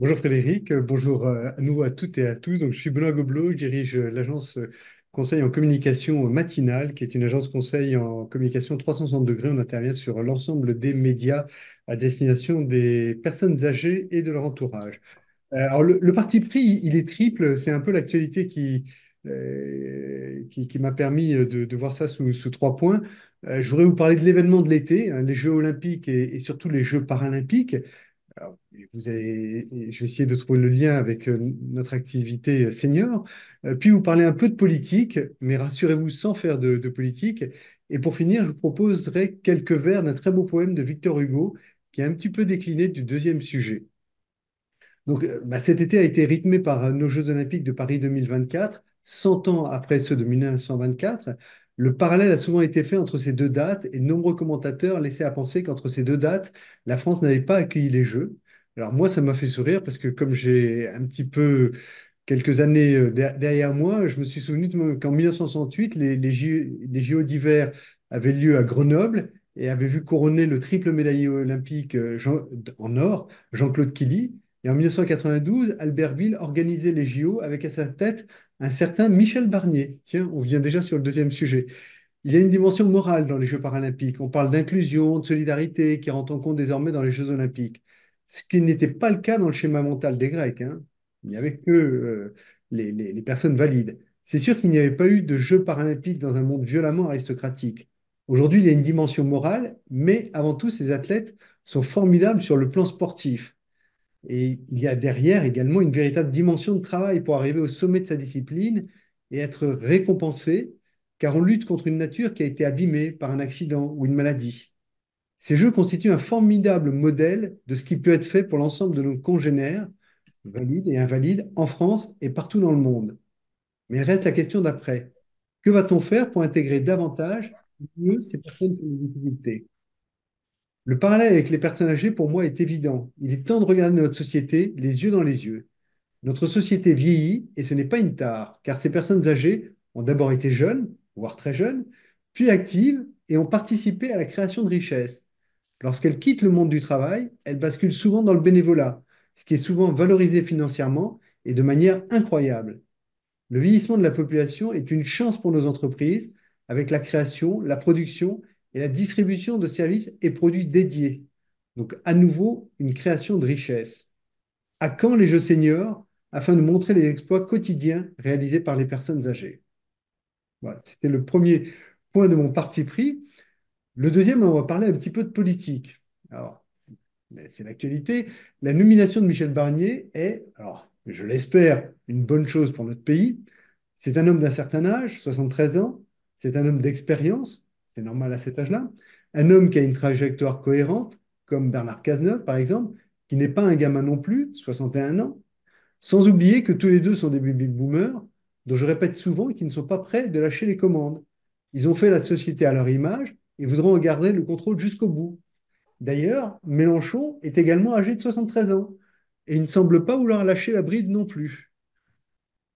Bonjour Frédéric, bonjour à nous, à toutes et à tous. Donc, je suis Benoît Gobelot, je dirige euh, l'agence euh, Conseil en communication euh, matinale, qui est une agence conseil en communication 360 degrés. On intervient sur l'ensemble des médias à destination des personnes âgées et de leur entourage. Alors, le, parti pris, il est triple. C'est un peu l'actualité qui, qui, m'a permis de, voir ça sous, trois points. je voudrais vous parler de l'événement de l'été, hein, les Jeux olympiques et, surtout les Jeux paralympiques je vais essayer de trouver le lien avec euh, notre activité euh, senior, euh, puis vous parler un peu de politique, mais rassurez-vous sans faire de, politique. Et pour finir, je vous proposerai quelques vers d'un très beau poème de Victor Hugo qui est un petit peu décliné du deuxième sujet. Donc, bah, cet été a été rythmé par nos Jeux olympiques de Paris 2024, 100 ans après ceux de 1924, le parallèle a souvent été fait entre ces deux dates et nombreux commentateurs laissaient à penser qu'entre ces deux dates, la France n'avait pas accueilli les Jeux. Alors moi, ça m'a fait sourire parce que comme j'ai un petit peu quelques années euh, derrière moi, je me suis souvenu qu'en 1968, les, les, les JO d'hiver avaient lieu à Grenoble et avaient vu couronner le triple médaillé olympique euh, en or, Jean-Claude Killy. Et en 1992, Albertville organisait les JO avec à sa tête un certain Michel Barnier. Tiens, on vient déjà sur le deuxième sujet. Il y a une dimension morale dans les Jeux paralympiques. On parle d'inclusion, de solidarité qui rentre en compte désormais dans les Jeux olympiques. Ce qui n'était pas le cas dans le schéma mental des Grecs. Hein. Il n'y avait que euh, les personnes valides. C'est sûr qu'il n'y avait pas eu de Jeux paralympiques dans un monde violemment aristocratique. Aujourd'hui, il y a une dimension morale, mais avant tout, ces athlètes sont formidables sur le plan sportif. Et il y a derrière également une véritable dimension de travail pour arriver au sommet de sa discipline et être récompensé, car on lutte contre une nature qui a été abîmée par un accident ou une maladie. Ces jeux constituent un formidable modèle de ce qui peut être fait pour l'ensemble de nos congénères, valides et invalides, en France et partout dans le monde. Mais il reste la question d'après. Que va-t-on faire pour intégrer davantage mieux ces personnes qui ont des difficultés le parallèle avec les personnes âgées, pour moi, est évident. Il est temps de regarder notre société les yeux dans les yeux. Notre société vieillit et ce n'est pas une tare, car ces personnes âgées ont d'abord été jeunes, voire très jeunes, puis actives et ont participé à la création de richesses. Lorsqu'elles quittent le monde du travail, elles basculent souvent dans le bénévolat, ce qui est souvent valorisé financièrement et de manière incroyable. Le vieillissement de la population est une chance pour nos entreprises avec la création, la production et la distribution de services et produits dédiés. Donc à nouveau, une création de richesse. À quand les jeux seniors afin de montrer les exploits quotidiens réalisés par les personnes âgées voilà, C'était le premier point de mon parti pris. Le deuxième, on va parler un petit peu de politique. Alors, c'est l'actualité. La nomination de Michel Barnier est, alors, je l'espère, une bonne chose pour notre pays. C'est un homme d'un certain âge, 73 ans. C'est un homme d'expérience, c'est normal à cet âge-là, un homme qui a une trajectoire cohérente, comme Bernard Cazeneuve par exemple, qui n'est pas un gamin non plus, 61 ans, sans oublier que tous les deux sont des baby-boomers, dont je répète souvent qu'ils ne sont pas prêts de lâcher les commandes. Ils ont fait la société à leur image et voudront en garder le contrôle jusqu'au bout. D'ailleurs, Mélenchon est également âgé de 73 ans et il ne semble pas vouloir lâcher la bride non plus.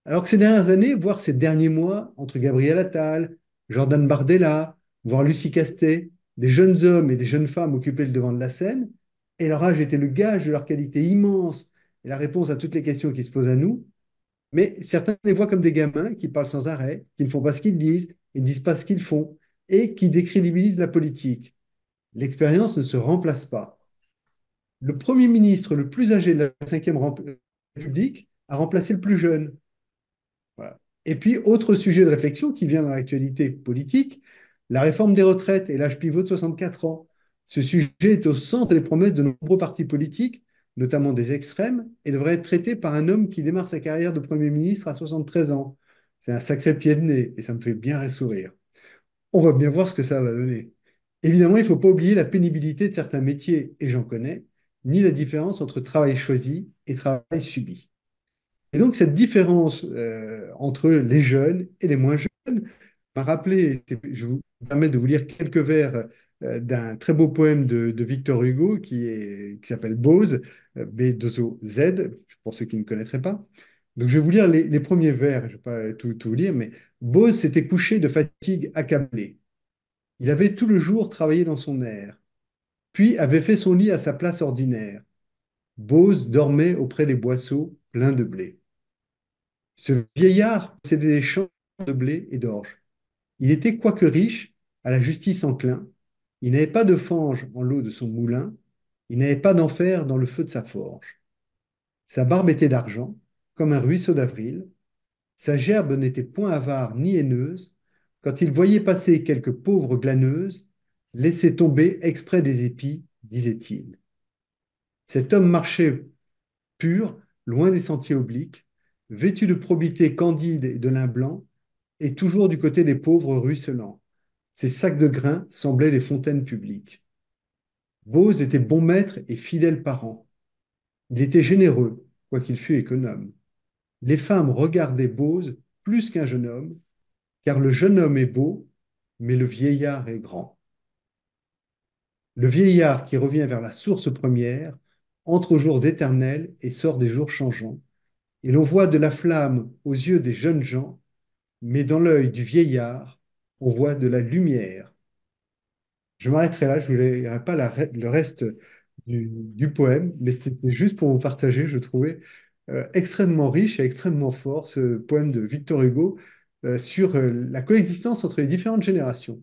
Alors que ces dernières années, voire ces derniers mois, entre Gabriel Attal, Jordan Bardella, voir Lucie Castet, des jeunes hommes et des jeunes femmes occupés le devant de la scène, et leur âge était le gage de leur qualité immense et la réponse à toutes les questions qui se posent à nous. Mais certains les voient comme des gamins qui parlent sans arrêt, qui ne font pas ce qu'ils disent, ils ne disent pas ce qu'ils font, et qui décrédibilisent la politique. L'expérience ne se remplace pas. Le Premier ministre le plus âgé de la Ve République a remplacé le plus jeune. Et puis, autre sujet de réflexion qui vient dans l'actualité politique, la réforme des retraites et l'âge pivot de 64 ans. Ce sujet est au centre des promesses de nombreux partis politiques, notamment des extrêmes, et devrait être traité par un homme qui démarre sa carrière de Premier ministre à 73 ans. C'est un sacré pied de nez et ça me fait bien ressourire. On va bien voir ce que ça va donner. Évidemment, il ne faut pas oublier la pénibilité de certains métiers, et j'en connais, ni la différence entre travail choisi et travail subi. Et donc cette différence euh, entre les jeunes et les moins jeunes m'a rappelé, je vous permet de vous lire quelques vers euh, d'un très beau poème de, Victor Hugo qui, est, qui s'appelle Bose, euh, B-O-Z, pour ceux qui ne connaîtraient pas. Donc je vais vous lire les, premiers vers, je ne vais pas tout, tout lire, mais Bose s'était couché de fatigue accablée. Il avait tout le jour travaillé dans son air, puis avait fait son lit à sa place ordinaire. Bose dormait auprès des boisseaux pleins de blé. Ce vieillard possédait des champs de blé et d'orge. Il était quoique riche, à la justice enclin, il n'avait pas de fange en l'eau de son moulin, il n'avait pas d'enfer dans le feu de sa forge. Sa barbe était d'argent, comme un ruisseau d'avril, sa gerbe n'était point avare ni haineuse, quand il voyait passer quelques pauvres glaneuses, laissait tomber exprès des épis, disait-il. Cet homme marchait pur, loin des sentiers obliques, vêtu de probité candide et de lin blanc, et toujours du côté des pauvres ruisselants. Ces sacs de grains semblaient des fontaines publiques. Bose était bon maître et fidèle parent. Il était généreux, quoiqu'il fût économe. Les femmes regardaient Bose plus qu'un jeune homme, car le jeune homme est beau, mais le vieillard est grand. Le vieillard qui revient vers la source première entre aux jours éternels et sort des jours changeants, et l'on voit de la flamme aux yeux des jeunes gens, mais dans l'œil du vieillard, on voit de la lumière. Je m'arrêterai là, je ne vous lirai pas le reste du, poème, mais c'était juste pour vous partager, je trouvais euh, extrêmement riche et extrêmement fort ce poème de Victor Hugo euh, sur euh, la coexistence entre les différentes générations.